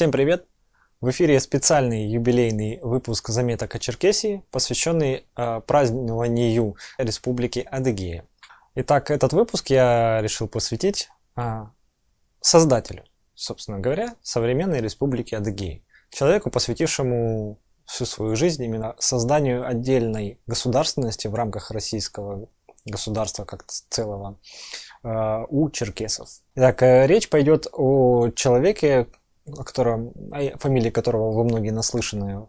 Всем привет! В эфире специальный юбилейный выпуск заметок о Черкесии, посвященный э, празднованию Республики Адыгея. Итак, этот выпуск я решил посвятить э, создателю, собственно говоря, современной Республики Адыгея, человеку, посвятившему всю свою жизнь именно созданию отдельной государственности в рамках российского государства как целого а, у черкесов. Итак, э, речь пойдет о человеке, о котором, фамилии которого вы многие наслышаны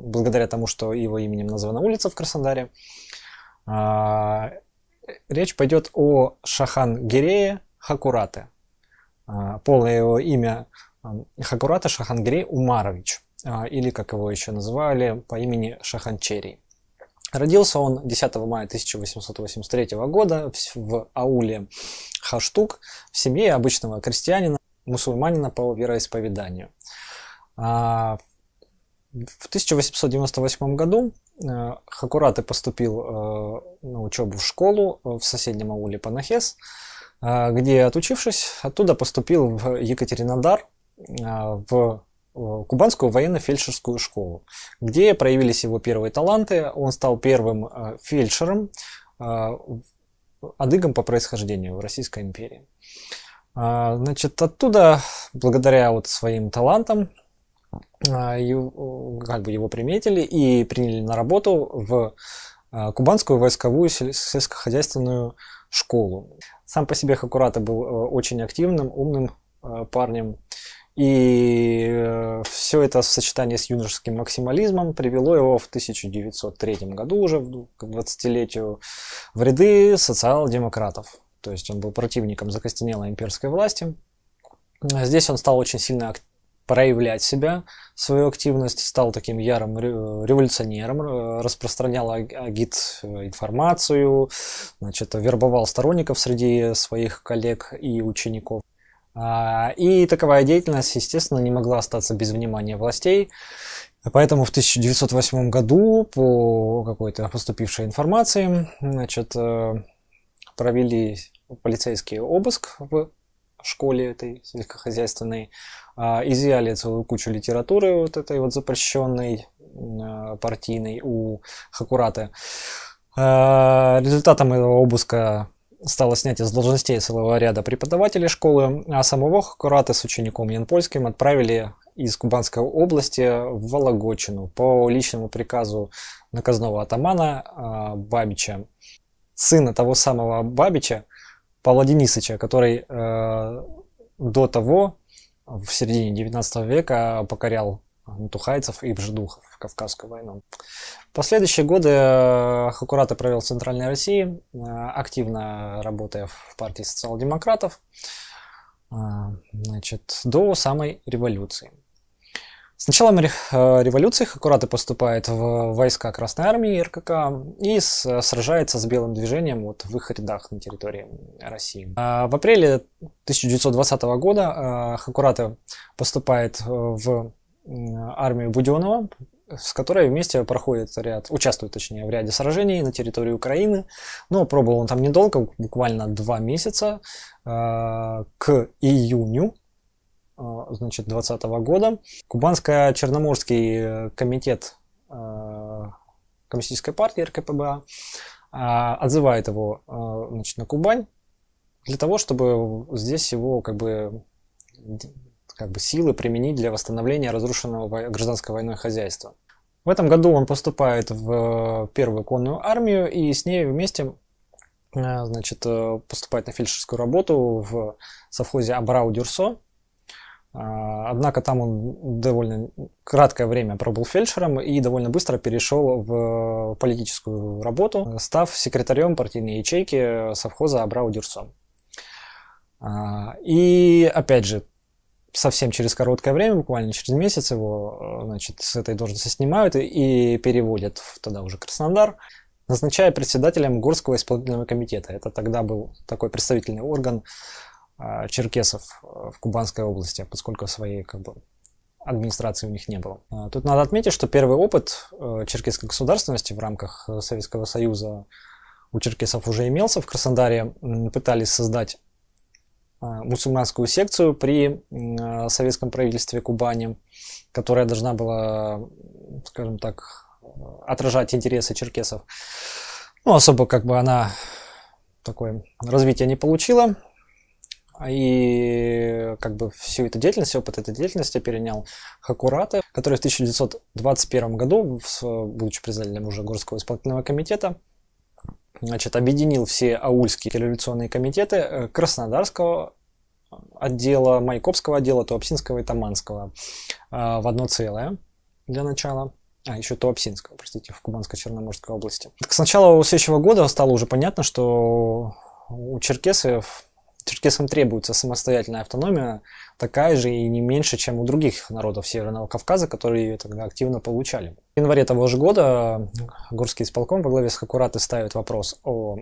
благодаря тому, что его именем названа улица в Краснодаре. А, речь пойдет о Шахан Герее Хакурате. А, полное его имя Хакурата Шахангерей Умарович, а, или как его еще называли, по имени Шаханчерий. Родился он 10 мая 1883 года в ауле Хаштук в семье обычного крестьянина мусульманина по вероисповеданию. А, в 1898 году э, Хакураты поступил э, на учебу в школу э, в соседнем ауле Панахес, где, отучившись, оттуда поступил в Екатеринодар, в Кубанскую военно-фельдшерскую школу, где проявились его первые таланты. Он стал первым фельдшером, адыгом по происхождению в Российской империи. А, значит, оттуда, благодаря вот своим талантам, а, как бы его приметили и приняли на работу в а, кубанскую войсковую сельскохозяйственную школу. Сам по себе Хакурата был очень активным, умным парнем. И э, все это в сочетании с юношеским максимализмом привело его в 1903 году уже, к 20-летию, в ряды социал-демократов то есть он был противником закостенелой имперской власти. А здесь он стал очень сильно проявлять себя, свою активность, стал таким ярым революционером, э, распространял агит э, информацию, значит, вербовал сторонников среди своих коллег и учеников. А, и таковая деятельность, естественно, не могла остаться без внимания властей. Поэтому в 1908 году по какой-то поступившей информации, значит, э, провели полицейский обыск в школе этой сельскохозяйственной, а, изъяли целую кучу литературы вот этой вот запрещенной а, партийной у Хакураты. А, результатом этого обыска стало снятие с должностей целого ряда преподавателей школы, а самого хакурата с учеником Янпольским отправили из Кубанской области в Вологодчину по личному приказу наказного атамана Бабича сына того самого Бабича, Павла Денисовича, который э, до того, в середине 19 века, покорял натухайцев э, и бжедухов в Кавказскую войну. В последующие годы э, Хакурата провел в Центральной России, э, активно работая в партии социал-демократов значит, до самой революции. С началом э, революции Хакураты поступает в войска Красной Армии РКК и сражается с белым движением вот в их рядах на территории России. А в апреле 1920 года э, Хакураты поступает э, в армию Буденова, с которой вместе проходит ряд, участвует точнее в ряде сражений на территории Украины. Но пробовал он там недолго, буквально два месяца, к июню а, значит, 2020 года. Кубанско-Черноморский э, комитет э, Коммунистической партии РКПБА а, отзывает его а, значит, на Кубань для того, чтобы здесь его как бы как бы силы применить для восстановления разрушенного гражданской войной хозяйства. В этом году он поступает в э, первую конную армию и с ней вместе значит, поступает на фельдшерскую работу в совхозе Абрау-Дюрсо. А, однако там он довольно краткое время пробыл фельдшером и довольно быстро перешел в политическую работу, став секретарем партийной ячейки совхоза Абрау Дюрсо. А, и опять же, совсем через короткое время, буквально через месяц его э, значит, с этой должности снимают и переводят в тогда уже Краснодар, назначая председателем Горского исполнительного комитета. Это тогда был такой представительный орган а, черкесов э, в Кубанской области, поскольку своей как бы, администрации у них не было. А, тут надо отметить, что первый опыт э, черкесской государственности в рамках э, Советского Союза у черкесов уже имелся. В Краснодаре пытались создать мусульманскую секцию при советском правительстве Кубани, которая должна была, скажем так, отражать интересы черкесов. Ну, особо как бы она такое развитие не получила. И как бы всю эту деятельность, опыт этой деятельности перенял Хакураты, который в 1921 году, будучи председателем уже горского исполнительного комитета, значит, объединил все аульские революционные комитеты э, Краснодарского отдела, Майкопского отдела, Туапсинского и Таманского э, в одно целое для начала. А, еще Туапсинского, простите, в Кубанско-Черноморской области. Так, с начала следующего года стало уже понятно, что у черкесов Черкесам требуется самостоятельная автономия, такая же и не меньше, чем у других народов Северного Кавказа, которые ее тогда активно получали. В январе того же года Горский исполком во главе с Хакураты ставит вопрос о,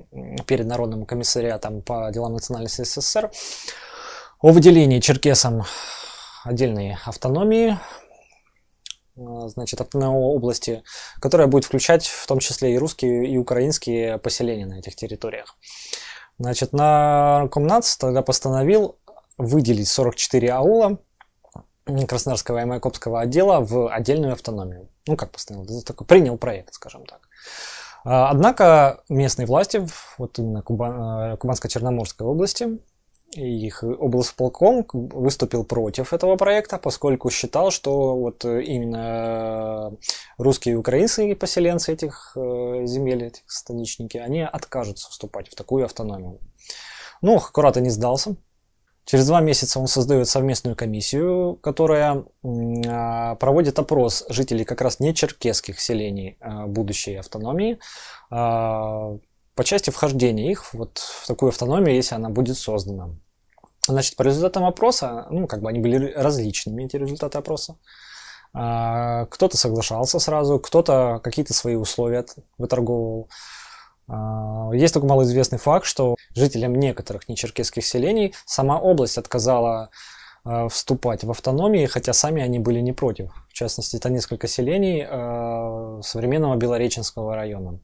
перед Народным комиссариатом по делам национальности СССР о выделении черкесам отдельной автономии, а, значит, автономной области, которая будет включать в том числе и русские, и украинские поселения на этих территориях. Значит, на Комнатс тогда постановил выделить 44 аула Краснодарского и Майкопского отдела в отдельную автономию. Ну, как постановил, такой, принял проект, скажем так. А, однако местные власти, вот именно Куба, э, Кубанско-Черноморской области, их облсполком выступил против этого проекта, поскольку считал, что вот э, именно э, русские и украинцы и поселенцы этих э, земель, этих станичники, они откажутся вступать в такую автономию. Но ну, Хакурата не сдался. Через два месяца он создает совместную комиссию, которая а, проводит опрос жителей как раз не черкесских селений а, будущей автономии а, по части вхождения их вот в такую автономию, если она будет создана. Значит, по результатам опроса, ну, как бы они были различными, эти результаты опроса. А, кто-то соглашался сразу, кто-то какие-то свои условия выторговывал. А, есть такой малоизвестный факт, что жителям некоторых нечеркесских селений сама область отказала а, вступать в автономии, хотя сами они были не против. В частности, это несколько селений современного Белореченского района.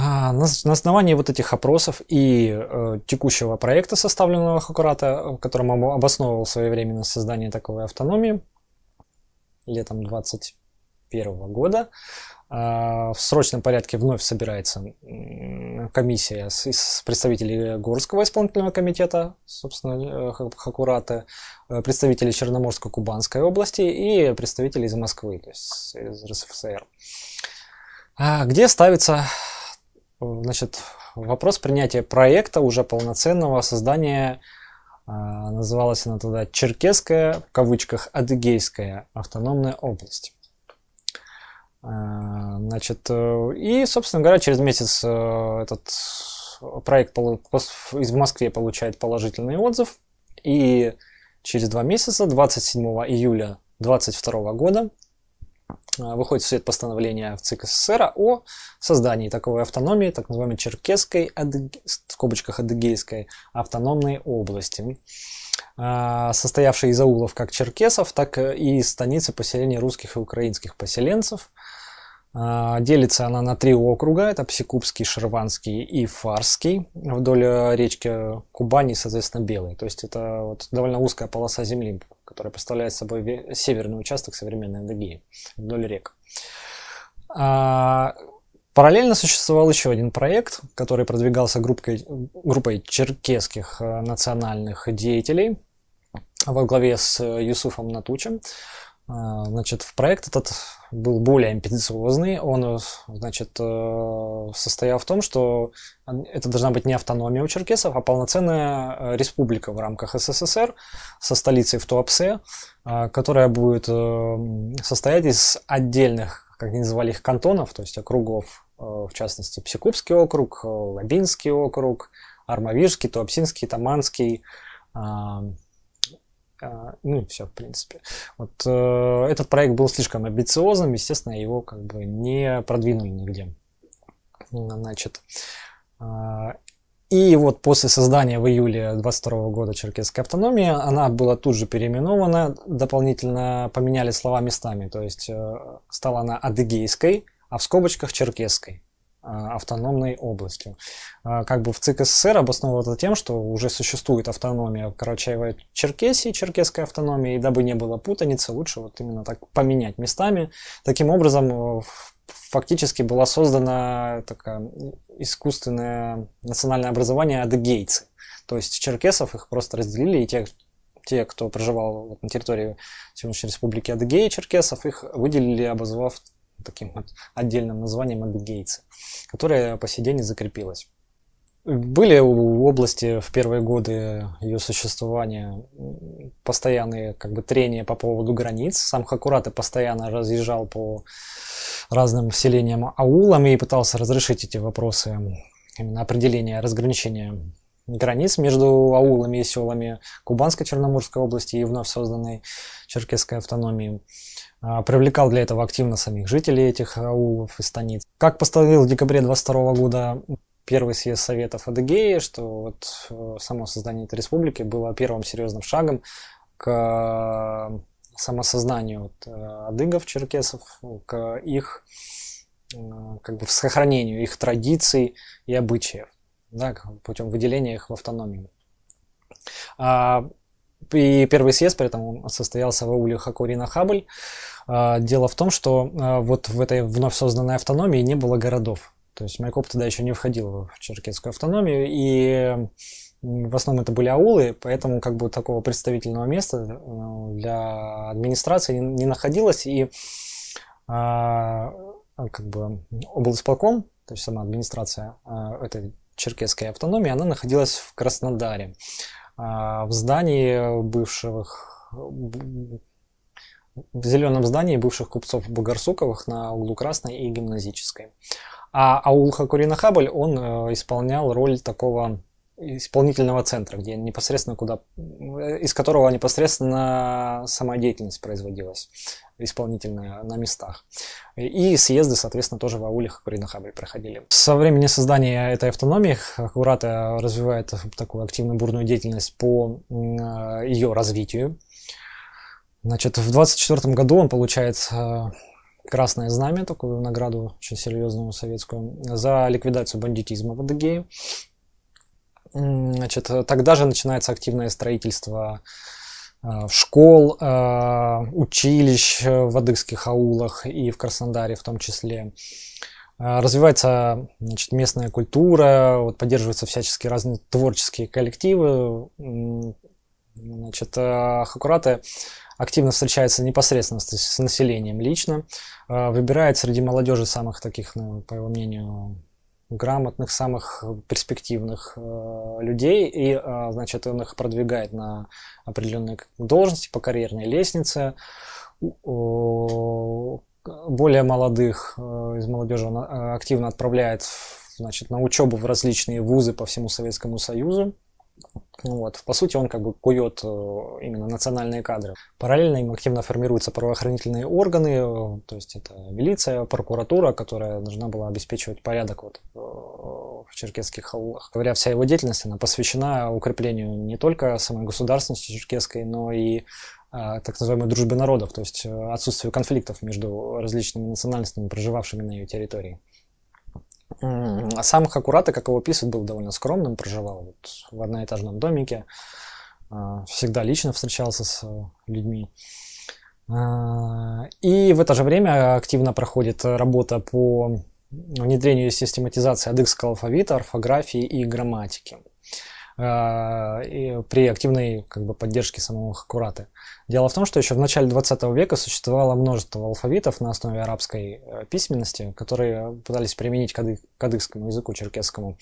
А, на, на основании вот этих опросов и э, текущего проекта, составленного Хакурата, э, которым он обосновывал своевременно создание такой автономии летом 2021 года, э, в срочном порядке вновь собирается комиссия с, из представителей Горского исполнительного комитета, собственно, э, Хакурата, э, представителей Черноморско-Кубанской области и представителей из Москвы, то есть из РСФСР, а, где ставится Значит, вопрос принятия проекта уже полноценного создания а, называлась она тогда Черкесская, в кавычках, Адыгейская автономная область. А, значит, и, собственно говоря, через месяц э, этот проект из Москве получает положительный отзыв. И через два месяца, 27 июля 2022 года, а, выходит в свет постановление в ЦИК СССР о создании такой автономии, так называемой черкесской, в скобочках адыгейской, автономной области, а, состоявшей из аулов как черкесов, так и из станицы поселения русских и украинских поселенцев, а, делится она на три округа, это Псикубский, Шерванский и Фарский, вдоль э, речки Кубани, соответственно, Белый. То есть это вот довольно узкая полоса земли, которая представляет собой северный участок современной Адыгеи, вдоль рек. А, параллельно существовал еще один проект, который продвигался группой, группой черкесских э, национальных деятелей во главе с э, Юсуфом Натучем. А, значит, проект этот был более амбициозный. Он, значит, э, состоял в том, что это должна быть не автономия у черкесов, а полноценная э, республика в рамках СССР со столицей в Туапсе, а, которая будет э, состоять из отдельных, как они называли их, кантонов, то есть округов, в частности, Псикубский округ, Лабинский округ, Армавирский, Туапсинский, Таманский, а, а, ну и все, в принципе. Вот э, этот проект был слишком амбициозным, естественно, его как бы не продвинули нигде. Значит, э, и вот после создания в июле 22 года Черкесской автономии она была тут же переименована, дополнительно поменяли слова местами, то есть э, стала она адыгейской, а в скобочках черкесской. А, автономной областью. А, как бы в ЦИК СССР обосновывал тем, что уже существует автономия Карачаева-Черкесии, черкесская автономия, и дабы не было путаницы, лучше вот именно так поменять местами. Таким образом, э, фактически была создана такая искусственное национальное образование адыгейцы. То есть черкесов их просто разделили, и те, те, кто проживал на территории сегодняшней республики Адыгея черкесов, их выделили, обозвав таким вот отдельным названием от адыгейцы, которая по сей день и закрепилась. Были у области в первые годы ее существования постоянные как бы трения по поводу границ. Сам Хакурата постоянно разъезжал по разным селениям, аулам и пытался разрешить эти вопросы именно определения, разграничения границ между аулами и селами Кубанской Черноморской области и вновь созданной Черкесской автономии. А, привлекал для этого активно самих жителей этих аулов и станиц. Как постановил в декабре 22 года первый съезд Советов Адыгеи, что вот э, само создание этой республики было первым серьезным шагом к э, самосознанию вот, э, адыгов, черкесов, к их как бы сохранению их традиций и обычаев, да, путем выделения их в автономию. А и первый съезд при этом состоялся в ауле Хакурина Хабль. А, дело в том, что а, вот в этой вновь созданной автономии не было городов. То есть Майкоп тогда еще не входил в черкесскую автономию, и в основном это были аулы, поэтому как бы такого представительного места э, для администрации не находилось, и а, как бы облсполком, то есть сама администрация э, этой черкесской автономии, она находилась в Краснодаре. А, в здании бывших в зеленом здании бывших купцов Багарсуковых на углу Красной и Гимназической. А аул Хакурина-Хабль, он э, исполнял роль такого исполнительного центра, где непосредственно куда, э, из которого непосредственно сама производилась исполнительные на местах. И съезды, соответственно, тоже в аулях и Куринахабре проходили. Со времени создания этой автономии Хакурата развивает такую активную бурную деятельность по э, ее развитию. Значит, в 24 году он получает э, красное знамя, такую награду очень серьезную советскую, за ликвидацию бандитизма в Адыгее. Значит, тогда же начинается активное строительство Э, школ, э, училищ э, в адыгских аулах и в Краснодаре в том числе. Развивается значит, местная культура, вот, поддерживаются всяческие разные творческие коллективы. Значит, хакураты активно встречается непосредственно с населением лично, выбирает среди молодежи самых таких, ну, по его мнению, грамотных, самых э, перспективных э, людей, и, э, значит, он их продвигает на определенные должности по карьерной лестнице. Более молодых э, из молодежи он э, активно отправляет значит, на учебу в различные вузы по всему Советскому Союзу. Ну вот. По сути, он как бы кует э, именно национальные кадры. Параллельно им активно формируются правоохранительные органы, э, то есть это милиция, прокуратура, которая должна была обеспечивать порядок вот э, в черкесских холлах. Говоря, вся его деятельность, она посвящена укреплению не только самой государственности черкесской, но и так называемой дружбы народов, то есть отсутствию конфликтов между различными национальностями, проживавшими на ее территории. А сам Хакурата, как его пишут, был довольно скромным, проживал вот в одноэтажном домике, а, всегда лично встречался с э, людьми. А, и в это же время активно проходит работа по внедрению систематизации адыгского алфавита, орфографии и грамматики. А, и при активной как бы, поддержке самого Хакураты. Дело в том, что еще в начале 20 века существовало множество алфавитов на основе арабской э, письменности, которые пытались применить к адыгскому языку, черкесскому.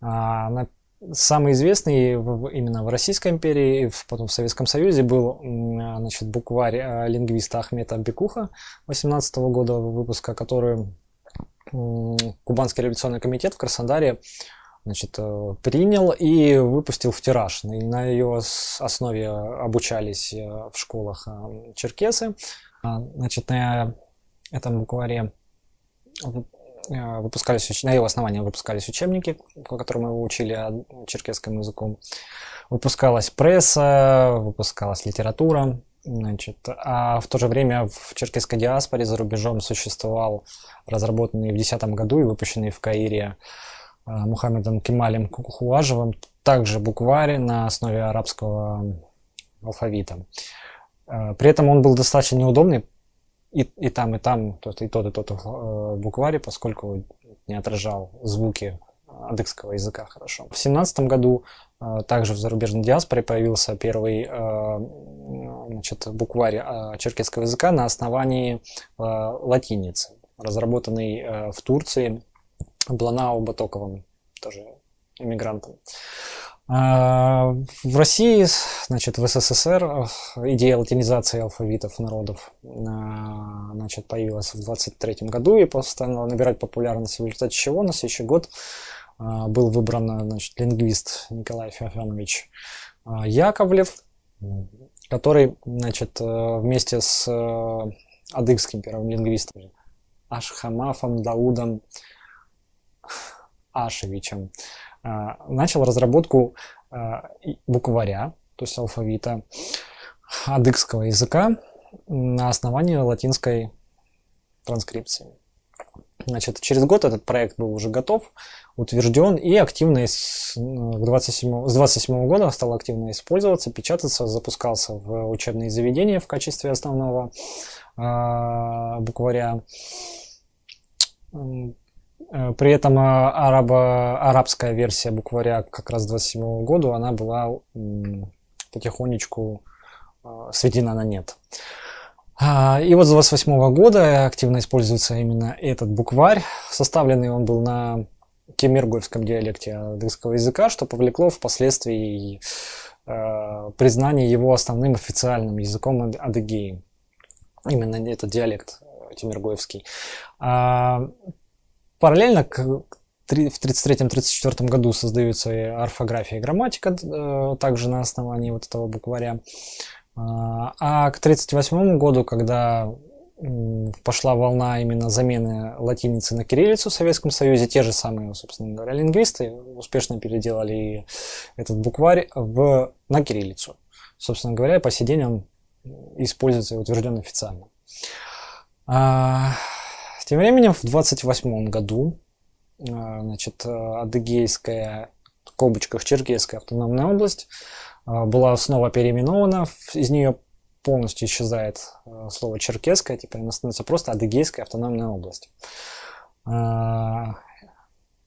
А, самый известный именно в Российской империи, и потом в Советском Союзе был а, значит, букварь лингвиста Ахмета Бекуха 18 года выпуска, который Кубанский революционный комитет в Краснодаре значит, э, принял и выпустил в тираж. И на ее основе обучались э, в школах э, черкесы. А, значит, на этом букваре выпускались, на его основании выпускались учебники, по которым его учили черкесскому языку. Выпускалась пресса, выпускалась литература. Значит, а в то же время в черкесской диаспоре за рубежом существовал разработанный в 2010 году и выпущенный в Каире Э, Мухаммедом Кемалем Хуажевым, также буквари на основе арабского алфавита. Э, при этом он был достаточно неудобный и, и там, и там, и тот, и тот э, букварь, поскольку не отражал звуки адыгского языка хорошо. В семнадцатом году также в зарубежной диаспоре появился первый значит, букварь черкесского языка на основании латиницы, разработанный в Турции Бланау Батоковым, тоже иммигрантом. А, в России, значит, в СССР идея латинизации алфавитов народов а, значит, появилась в 23 году и стала набирать популярность, в результате чего на следующий год а, был выбран значит, лингвист Николай Феофанович Яковлев, который значит, вместе с адыгским первым лингвистом Ашхамафом Даудом Ашевичем, э, начал разработку э, букваря, то есть алфавита адыгского языка на основании латинской транскрипции. Значит, через год этот проект был уже готов, утвержден и активно э, с 27, с 27 года стал активно использоваться, печататься, запускался в учебные заведения в качестве основного э, букваря. Э, при этом э, арабо, арабская версия букваря как раз 27 -го года, она была потихонечку э, сведена на нет. А, и вот с 28 -го года активно используется именно этот букварь. Составленный он был на кемергоевском диалекте адыгского языка, что повлекло впоследствии признание его основным официальным языком адыгеи. Именно этот диалект тимиргоевский. А, Параллельно к, в 1933-1934 году создаются и орфография и грамматика, э, также на основании вот этого букваря. Э, а к 1938 году, когда пошла волна именно замены латиницы на кириллицу в Советском Союзе. Те же самые, собственно говоря, лингвисты успешно переделали этот букварь в, на кириллицу. Собственно говоря, по сей день он используется и утвержден официально. А, тем временем в 28 году э, значит, э, Адыгейская, в кобочках Черкесская автономная область э, была снова переименована, из нее полностью исчезает слово черкесская, теперь она становится просто Адыгейская автономная область. В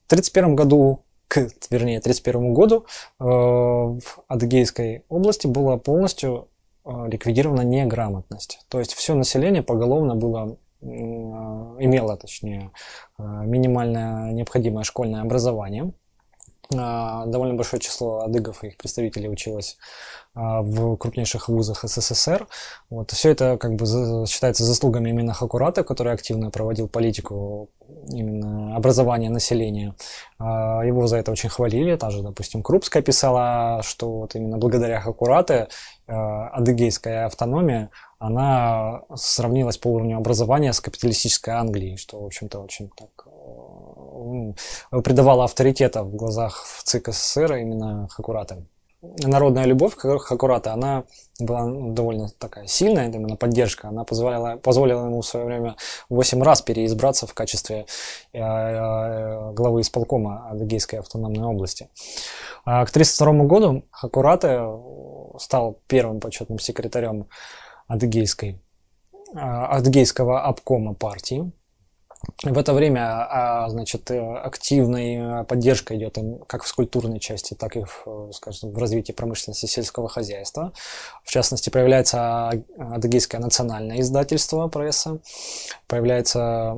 31 году к, вернее, 31 году в Адыгейской области была полностью ликвидирована неграмотность. То есть все население поголовно было имела, точнее, э, минимальное необходимое школьное образование. Э, довольно большое число адыгов и их представителей училось э, в крупнейших вузах СССР. Вот. Все это как бы считается заслугами именно Хакурата, который активно проводил политику именно образования населения. Его за это очень хвалили. Та же, допустим, Крупская писала, что вот именно благодаря Хакурате адыгейская автономия она сравнилась по уровню образования с капиталистической Англией, что, в общем-то, очень так э, придавало авторитета в глазах в ЦИК СССР а именно Хакурата. Народная любовь к Хакурата, она была ну, довольно такая сильная, именно поддержка. Она позволяла, позволила ему в свое время 8 раз переизбраться в качестве э, э, главы исполкома Адыгейской автономной области. А к 1932 году Хакурата стал первым почетным секретарем адыгейской, а, адыгейского обкома партии. В это время, а, значит, э, активная э, поддержка идет им как в скульптурной части, так и в, э, скажем, в развитии промышленности сельского хозяйства. В частности, появляется адыгейское национальное издательство пресса, появляется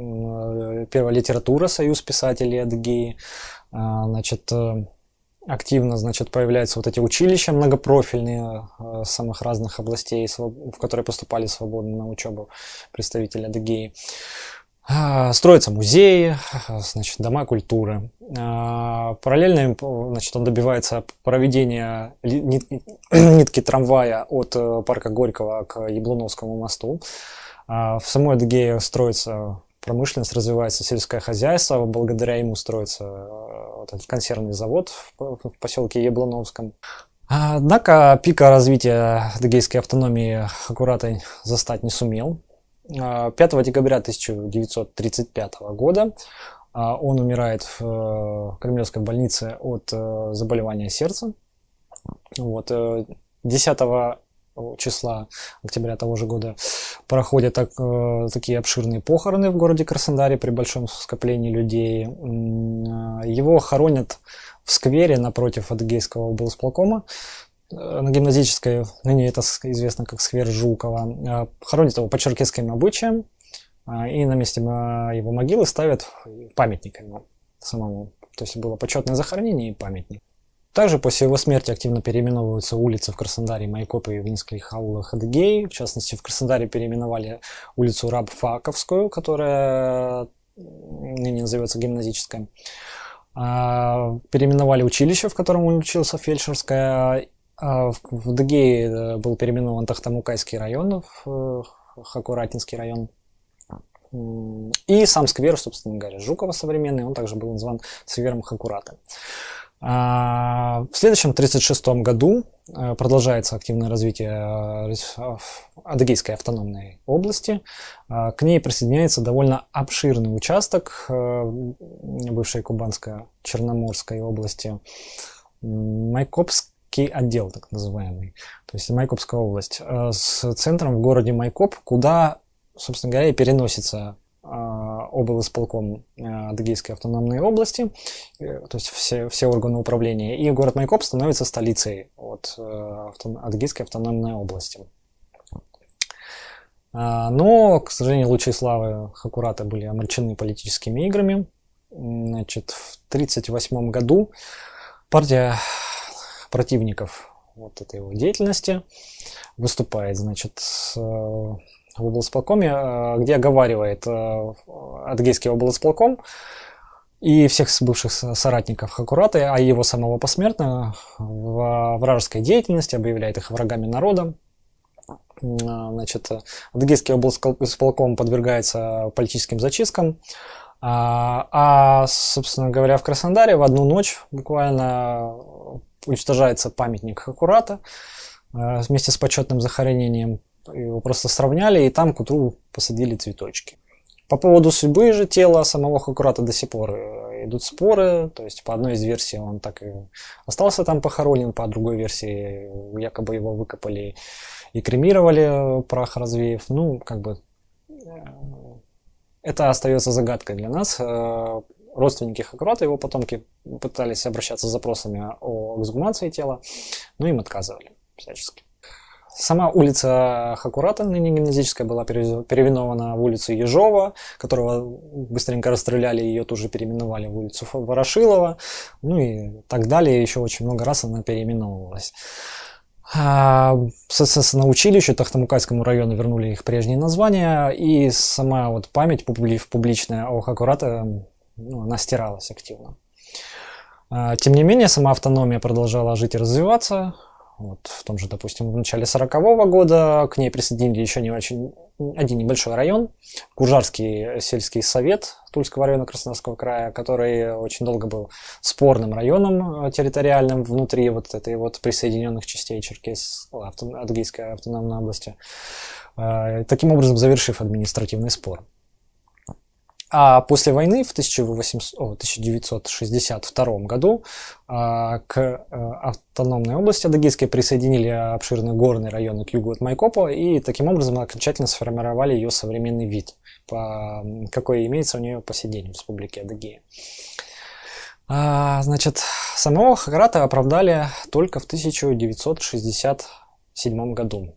первая литература «Союз писателей Адыгеи», а, значит, активно, значит, появляются вот эти училища многопрофильные э, самых разных областей, в которые поступали свободно на учебу представители Адыгеи. А, строятся музеи, а, значит, дома культуры. А, параллельно значит, он добивается проведения нитки, трамвая от э, парка Горького к Яблоновскому мосту. В самой Адыгее строится промышленность развивается, сельское хозяйство благодаря ему строится э, вот этот консервный завод в, поселке Яблоновском. Однако пика развития адыгейской автономии Аккурата застать не сумел. 5 а, декабря 1935 года а, он умирает в э, Кремлевской больнице от э, заболевания сердца. Вот. 10 э, числа октября того же года проходят так, э, такие обширные похороны в городе Краснодаре при большом скоплении людей. Э, его хоронят в сквере напротив Адыгейского облсполкома э, на гимназической, ныне это известно как сквер Жукова. Хоронят его по черкесским обычаям, и на месте его могилы ставят памятник ему самому. То есть было почетное захоронение и памятник. Также после его смерти активно переименовываются улицы в Краснодаре, Майкопе, Винских, Аулах, Адыгеи. В частности, в Краснодаре переименовали улицу Рабфаковскую, которая ныне называется гимназическая. А, переименовали училище, в котором он учился, фельдшерское. А, в Адыгее э, был переименован Тахтамукайский район, э, Хакуратинский район. И сам сквер, собственно говоря, Жукова современный, он также был назван сквером Хакурата. А, в следующем, 1936 году, э, продолжается активное развитие э, э, Адыгейской автономной области. А, к ней присоединяется довольно обширный участок бывшей Кубанско-Черноморской области, Майкопский отдел, так называемый, то есть Майкопская область, с центром в городе Майкоп, куда, собственно говоря, и переносится а, облсполком Адыгейской автономной области, э, то есть все, все органы управления, и город Майкоп становится столицей от э, Адыгейской автономной области. А, но, к сожалению, лучшие славы Хакурата были омрачены политическими играми. Значит, в 1938 году партия противников вот этой его деятельности выступает, значит, э, в облсполкоме, э, где оговаривает э, адгейский облсполком и всех бывших соратников Хакурата, а его самого посмертно в э, вражеской деятельности, объявляет их врагами народа. Значит, адгейский облсполком подвергается политическим зачисткам, а, а, собственно говоря, в Краснодаре в одну ночь буквально уничтожается памятник Хакурата вместе с почетным захоронением его просто сравняли, и там к утру посадили цветочки. По поводу судьбы же тела самого Хакурата до сих пор э, идут споры. То есть по одной из версий он так и остался там похоронен, по другой версии якобы его выкопали и кремировали э, прах развеев. Ну, как бы э, это остается загадкой для нас. Родственники Хакурата, его потомки пытались обращаться с запросами о эксгумации тела, но им отказывали всячески. Сама улица Хакурата, ныне гимназическая, была переименована в улицу Ежова, которого быстренько расстреляли, ее тоже переименовали в улицу Ворошилова, ну и так далее. Еще очень много раз она переименовывалась. А, соответственно, училищу Тахтамукайскому району вернули их прежние названия, и сама вот память публичная о Хакурата, ну, она стиралась активно. А, тем не менее, сама автономия продолжала жить и развиваться. Вот в том же, допустим, в начале 40-го года к ней присоединили еще не очень один небольшой район, Куржарский сельский совет Тульского района Краснодарского края, который очень долго был спорным районом э, территориальным внутри вот этой вот присоединенных частей Черкес, Адыгейской автономной области, э, таким образом завершив административный спор. А после войны в 1800, 1962 году а, к э, автономной области Адыгейской присоединили обширный горный район к югу от Майкопа и таким образом окончательно сформировали ее современный вид, по, какой имеется у нее по сей день в республике Адыгея. А, значит, самого Хакрата оправдали только в 1967 году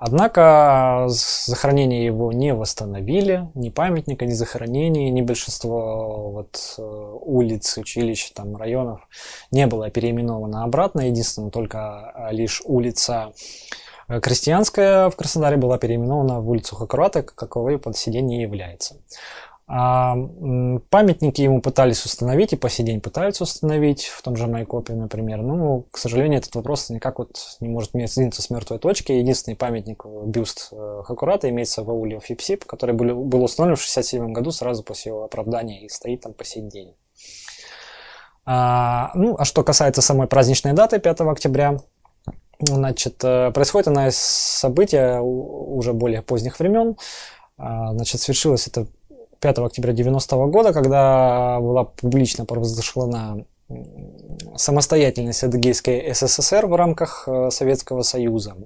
Однако захоронение его не восстановили, ни памятника, ни захоронения, ни большинство вот, э, улиц, училищ, там, районов не было переименовано обратно. Единственное, только а, лишь улица э, Крестьянская в Краснодаре была переименована в улицу Хакураток, каковой под сиденье является. А памятники ему пытались установить и по сей день пытаются установить, в том же Майкопе, например. Но, ну, к сожалению, этот вопрос никак вот не может не сдвинуться с мертвой точки. Единственный памятник, э, бюст э, Хакурата, имеется в ауле Фипсип, который был, был установлен в 1967 году сразу после его оправдания и стоит там по сей день. А, ну, а что касается самой праздничной даты 5 октября, значит, э, происходит она из события уже более поздних времен. А, значит, свершилось это 5 октября 90 года, когда была публично провозглашена самостоятельность Адыгейской СССР в рамках э, Советского Союза.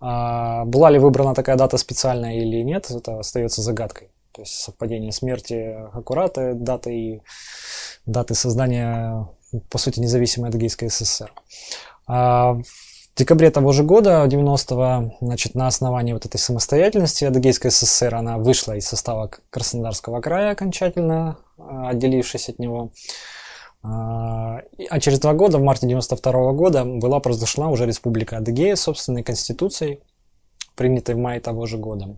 А, была ли выбрана такая дата специально или нет, это остается загадкой. То есть совпадение смерти Аккурата, даты и даты создания, по сути, независимой Адыгейской СССР. А, декабре того же года, 90-го, значит, на основании вот этой самостоятельности Адыгейская ССР, она вышла из состава Краснодарского края окончательно, э, отделившись от него. Э, а через два года, в марте 92 -го года, была произошла уже Республика Адыгея с собственной конституцией, принятой в мае того же года.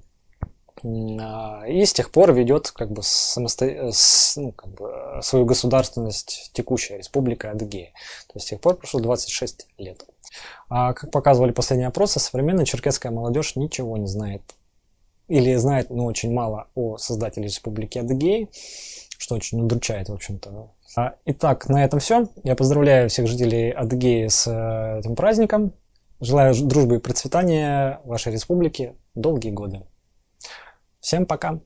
А, и с тех пор ведет как бы, самосто... с, ну, как бы свою государственность текущая республика Адыгея. То есть с тех пор прошло 26 лет. А, как показывали последние опросы, современная черкесская молодежь ничего не знает или знает, но очень мало о создателе республики Адыгея, что очень удручает, в общем-то. А, итак, на этом все. Я поздравляю всех жителей Адыгеи с э, этим праздником. Желаю дружбы и процветания вашей республике долгие годы. Всем пока!